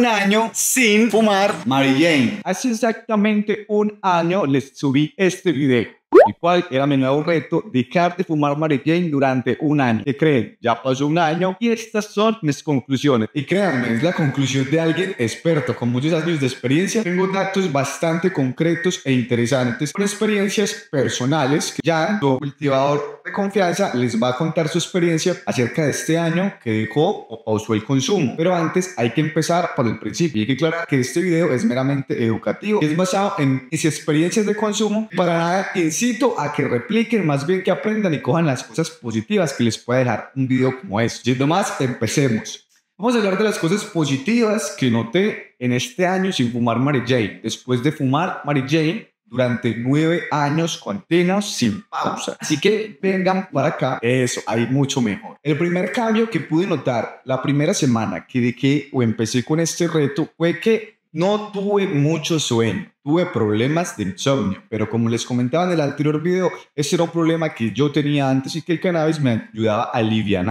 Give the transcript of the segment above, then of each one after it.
un año sin fumar Mary Jane. Hace exactamente un año les subí este video Y cual era mi nuevo reto, dejar de fumar Mary Jane durante un año. ¿Qué creen? Ya pasó un año y estas son mis conclusiones. Y créanme, es la conclusión de alguien experto, con muchos años de experiencia. Tengo datos bastante concretos e interesantes, con experiencias personales que ya tu cultivador confianza les va a contar su experiencia acerca de este año que dejó o pausó el consumo. Pero antes hay que empezar por el principio. Y hay que aclarar que este video es meramente educativo. Es basado en mis experiencias de consumo. Para nada incito a que repliquen, más bien que aprendan y cojan las cosas positivas que les pueda dejar un video como este. Sin más, empecemos. Vamos a hablar de las cosas positivas que noté en este año sin fumar Mary Jane. Después de fumar Mary Jane, durante nueve años continuos sin pausa. Así que vengan para acá, eso, hay mucho mejor. El primer cambio que pude notar la primera semana que que o empecé con este reto fue que no tuve mucho sueño, tuve problemas de insomnio, pero como les comentaba en el anterior video, ese era un problema que yo tenía antes y que el cannabis me ayudaba a aliviar.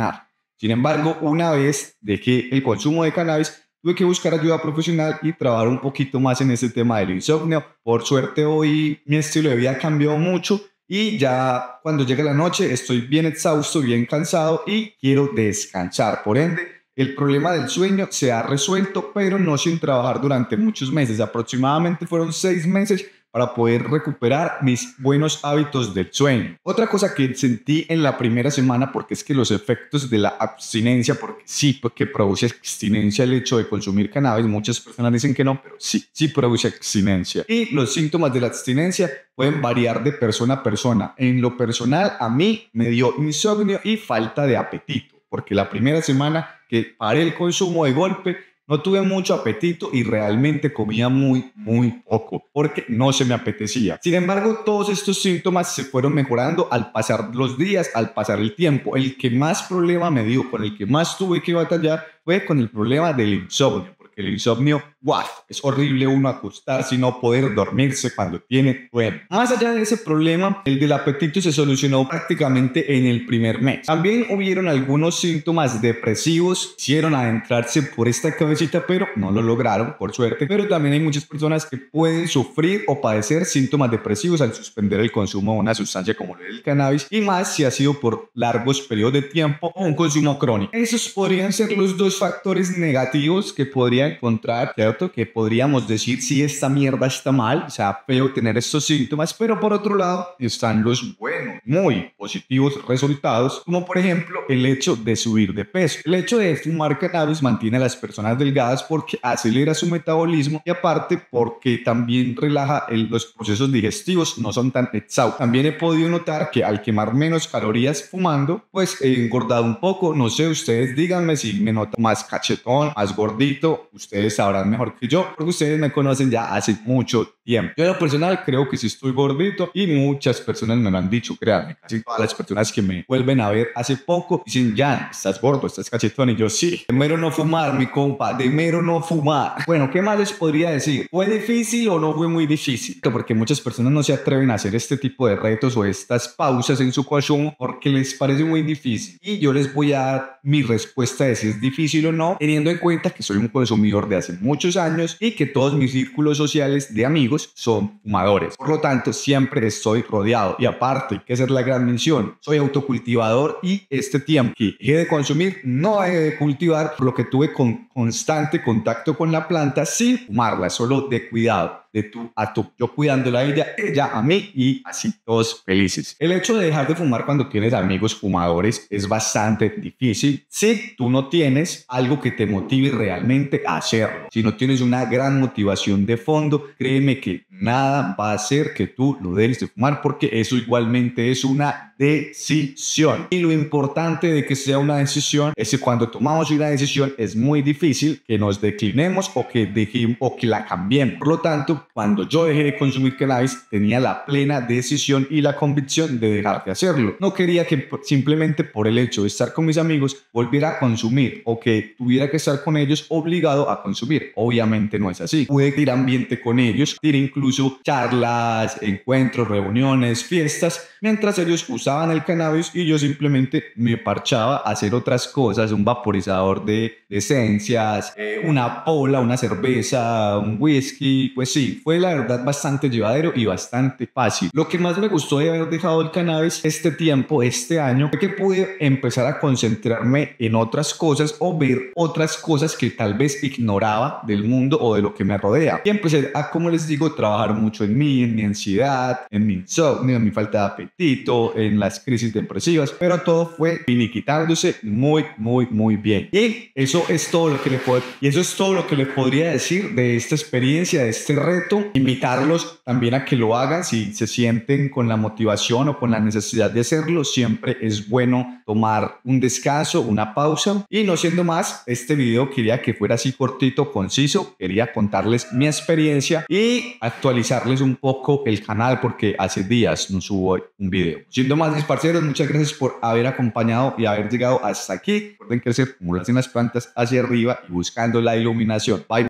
Sin embargo, una vez dejé el consumo de cannabis, tuve que buscar ayuda profesional y trabajar un poquito más en ese tema del insomnio. Por suerte hoy mi estilo de vida cambió mucho y ya cuando llega la noche estoy bien exhausto, bien cansado y quiero descansar. Por ende, el problema del sueño se ha resuelto, pero no sin trabajar durante muchos meses. Aproximadamente fueron seis meses para poder recuperar mis buenos hábitos del sueño. Otra cosa que sentí en la primera semana, porque es que los efectos de la abstinencia, porque sí, porque produce abstinencia el hecho de consumir cannabis, muchas personas dicen que no, pero sí, sí produce abstinencia. Y los síntomas de la abstinencia pueden variar de persona a persona. En lo personal, a mí me dio insomnio y falta de apetito, porque la primera semana que paré el consumo de golpe, no tuve mucho apetito y realmente comía muy, muy poco porque no se me apetecía. Sin embargo, todos estos síntomas se fueron mejorando al pasar los días, al pasar el tiempo. El que más problema me dio, con el que más tuve que batallar, fue con el problema del insomnio. El insomnio, guau, es horrible uno acostarse y no poder dormirse cuando tiene sueño. Más allá de ese problema, el del apetito se solucionó prácticamente en el primer mes. También hubieron algunos síntomas depresivos, hicieron adentrarse por esta cabecita, pero no lo lograron, por suerte. Pero también hay muchas personas que pueden sufrir o padecer síntomas depresivos al suspender el consumo de una sustancia como el cannabis, y más si ha sido por largos periodos de tiempo o un consumo crónico. Esos podrían ser los dos factores negativos que podrían encontrar, ¿cierto? Que podríamos decir si esta mierda está mal, o sea, feo tener estos síntomas, pero por otro lado están los buenos, muy positivos resultados, como por ejemplo el hecho de subir de peso. El hecho de fumar cannabis mantiene a las personas delgadas porque acelera su metabolismo y aparte porque también relaja los procesos digestivos, no son tan exhaustos. También he podido notar que al quemar menos calorías fumando, pues he engordado un poco, no sé ustedes, díganme si me noto más cachetón, más gordito, ustedes sabrán mejor que yo, porque ustedes me conocen ya hace mucho tiempo. Yo en lo personal creo que sí estoy gordito y muchas personas me lo han dicho, créanme, casi todas las personas que me vuelven a ver hace poco dicen, ya, estás gordo, estás cachetón, y yo sí, de mero no fumar, mi compa, de mero no fumar. Bueno, ¿qué más les podría decir? ¿Fue difícil o no fue muy difícil? Porque muchas personas no se atreven a hacer este tipo de retos o estas pausas en su consumo porque les parece muy difícil. Y yo les voy a dar mi respuesta de si es difícil o no, teniendo en cuenta que soy un consumidor de hace muchos años y que todos mis círculos sociales de amigos son fumadores. Por lo tanto, siempre estoy rodeado. Y aparte, que esa es la gran mención, soy autocultivador y este tiempo que he de consumir, no he de cultivar, por lo que tuve con constante contacto con la planta sin fumarla, solo de cuidado de tú a tú. Yo cuidando la vida, ella a mí y así todos felices. El hecho de dejar de fumar cuando tienes amigos fumadores es bastante difícil si tú no tienes algo que te motive realmente a hacerlo. Si no tienes una gran motivación de fondo, créeme que nada va a hacer que tú lo dejes de fumar porque eso igualmente es una decisión. Y lo importante de que sea una decisión es que cuando tomamos una decisión es muy difícil que nos declinemos o que, dejemos, o que la cambiemos. Por lo tanto, cuando yo dejé de consumir cannabis, tenía la plena decisión y la convicción de dejar de hacerlo. No quería que simplemente por el hecho de estar con mis amigos volviera a consumir o que tuviera que estar con ellos obligado a consumir. Obviamente no es así. Pude ir ambiente con ellos, ir incluso charlas, encuentros, reuniones, fiestas, mientras ellos usaban el cannabis y yo simplemente me parchaba a hacer otras cosas, un vaporizador de, esencias, eh, una pola, una cerveza, un whisky, pues sí, fue la verdad bastante llevadero y bastante fácil. Lo que más me gustó de haber dejado el cannabis este tiempo, este año, fue que pude empezar a concentrarme en otras cosas o ver otras cosas que tal vez ignoraba del mundo o de lo que me rodea. Y empecé a, como les digo, trabajar mucho en mí, en mi ansiedad, en mi insomnio, en mi falta de apetito, en las crisis depresivas, pero todo fue finiquitándose muy, muy, muy bien. Y eso es todo lo que le puedo, y eso es todo lo que le podría decir de esta experiencia, de este reto invitarlos también a que lo hagan si se sienten con la motivación o con la necesidad de hacerlo. Siempre es bueno tomar un descanso, una pausa. Y no siendo más, este video quería que fuera así cortito, conciso. Quería contarles mi experiencia y actualizarles un poco el canal porque hace días no subo un video. Siendo más, mis parceros, muchas gracias por haber acompañado y haber llegado hasta aquí. Recuerden crecer como en las plantas hacia arriba y buscando la iluminación. Bye.